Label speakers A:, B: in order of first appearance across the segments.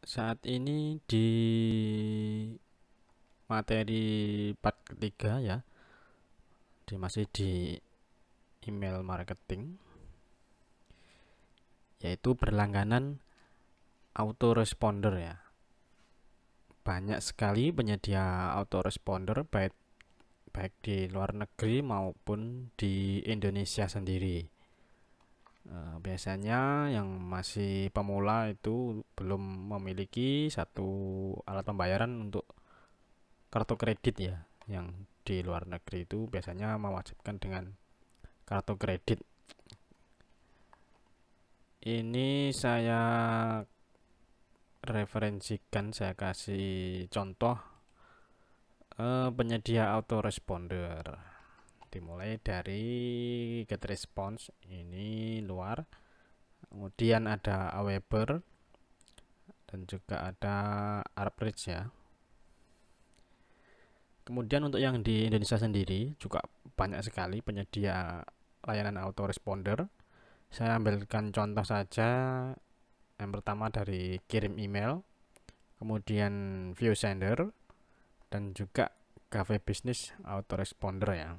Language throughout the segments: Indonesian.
A: saat ini di materi part ketiga ya di masih di email marketing yaitu berlangganan autoresponder ya banyak sekali penyedia autoresponder baik baik di luar negeri maupun di Indonesia sendiri Eh, biasanya yang masih pemula itu belum memiliki satu alat pembayaran untuk kartu kredit ya yang di luar negeri itu biasanya mewajibkan dengan kartu kredit ini saya referensikan saya kasih contoh eh, penyedia autoresponder dimulai dari get response ini luar kemudian ada aweber dan juga ada arbridge ya kemudian untuk yang di Indonesia sendiri juga banyak sekali penyedia layanan autoresponder saya ambilkan contoh saja yang pertama dari kirim email kemudian view sender dan juga cafe bisnis autoresponder ya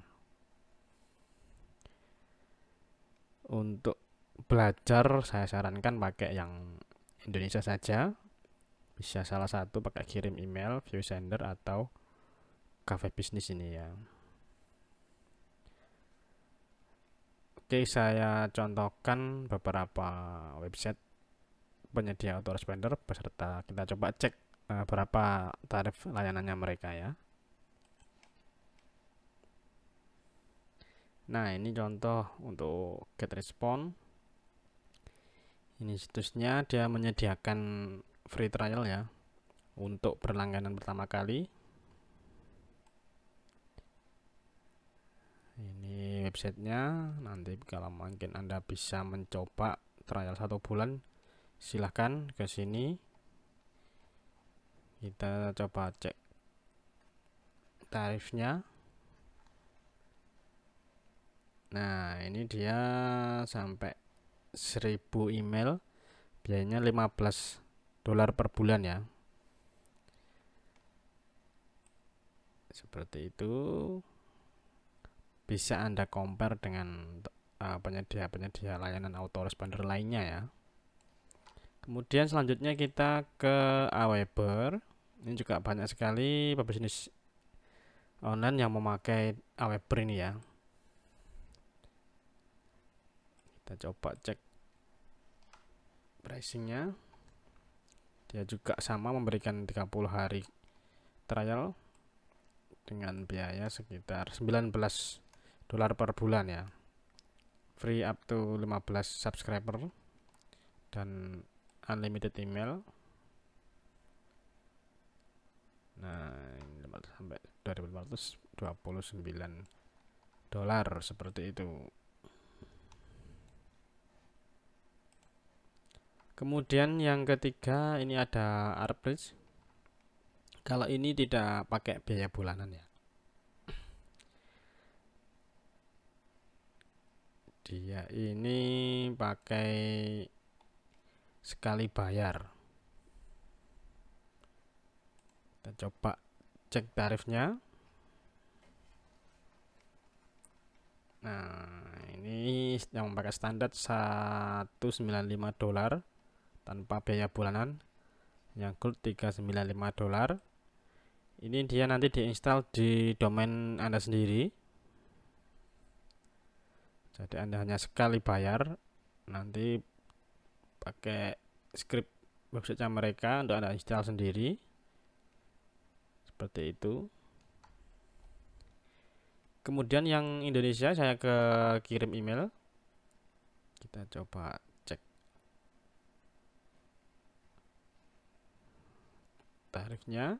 A: untuk belajar saya sarankan pakai yang Indonesia saja bisa salah satu pakai kirim email view sender atau cafe bisnis ini ya Oke saya contohkan beberapa website penyedia autoresponder beserta kita coba cek eh, berapa tarif layanannya mereka ya Nah, ini contoh untuk get response. Ini situsnya dia menyediakan free trial ya untuk berlangganan pertama kali. Ini websitenya. Nanti kalau mungkin Anda bisa mencoba trial satu bulan, silahkan ke sini. Kita coba cek tarifnya. Nah, ini dia sampai 1000 email biayanya 15 dolar per bulan ya. Seperti itu. Bisa Anda compare dengan uh, penyedia-penyedia uh, layanan autoresponder lainnya ya. Kemudian selanjutnya kita ke Aweber. Ini juga banyak sekali pebisnis online yang memakai Aweber ini ya. kita coba cek pricingnya dia juga sama memberikan 30 hari trial dengan biaya sekitar 19 dolar per bulan ya free up to 15 subscriber dan unlimited email nah sampai 2529 dolar seperti itu kemudian yang ketiga ini ada Arbridge kalau ini tidak pakai biaya bulanan ya dia ini pakai sekali bayar kita coba cek tarifnya nah ini yang pakai standar 195 dolar tanpa biaya bulanan yang gold 395 dolar ini dia nanti diinstal di domain Anda sendiri jadi Anda hanya sekali bayar nanti pakai script website mereka untuk Anda install sendiri seperti itu kemudian yang Indonesia saya ke kirim email kita coba tarifnya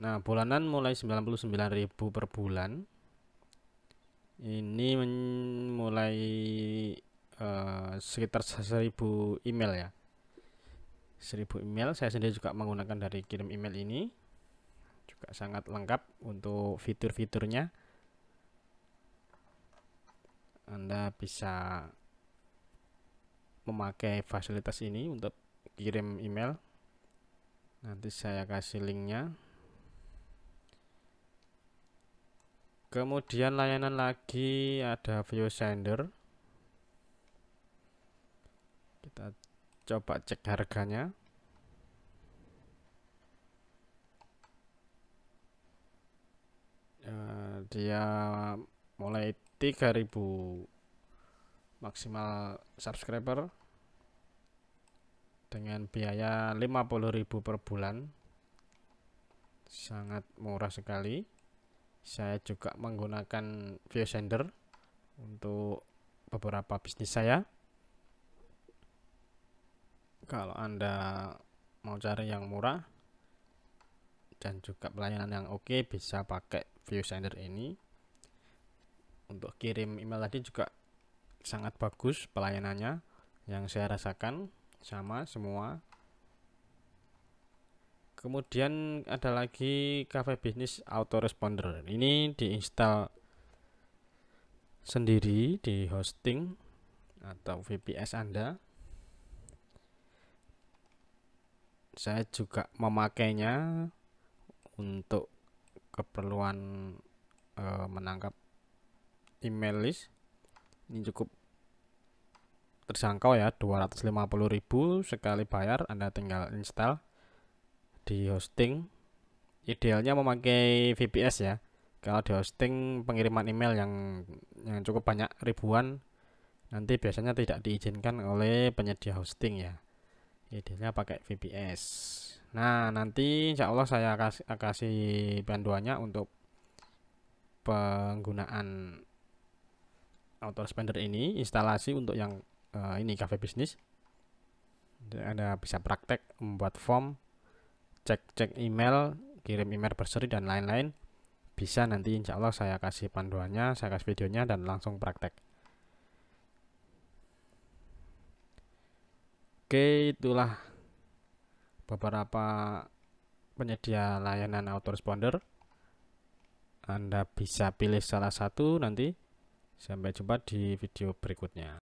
A: nah bulanan mulai 99.000 per bulan ini mulai uh, sekitar 1000 email ya 1000 email saya sendiri juga menggunakan dari kirim email ini juga sangat lengkap untuk fitur-fiturnya Anda bisa memakai fasilitas ini untuk kirim email nanti saya kasih linknya kemudian layanan lagi ada view sender kita coba cek harganya ya, dia mulai 3000 maksimal subscriber dengan biaya 50.000 per bulan sangat murah sekali saya juga menggunakan ViewSender untuk beberapa bisnis saya kalau anda mau cari yang murah dan juga pelayanan yang oke bisa pakai ViewSender ini untuk kirim email tadi juga sangat bagus pelayanannya yang saya rasakan sama semua kemudian ada lagi cafe bisnis autoresponder ini diinstal sendiri di hosting atau VPS Anda saya juga memakainya untuk keperluan e, menangkap email list ini cukup terjangkau ya 250.000 sekali bayar Anda tinggal install di hosting idealnya memakai VPS ya kalau di hosting pengiriman email yang yang cukup banyak ribuan nanti biasanya tidak diizinkan oleh penyedia hosting ya idealnya pakai VPS nah nanti insya Allah saya kasih, kasih panduannya untuk penggunaan auto spender ini instalasi untuk yang uh, ini kafe bisnis Anda bisa praktek membuat form cek-cek email kirim email berseri dan lain-lain bisa nanti insya Allah saya kasih panduannya saya kasih videonya dan langsung praktek Oke itulah beberapa penyedia layanan autoresponder Anda bisa pilih salah satu nanti sampai jumpa di video berikutnya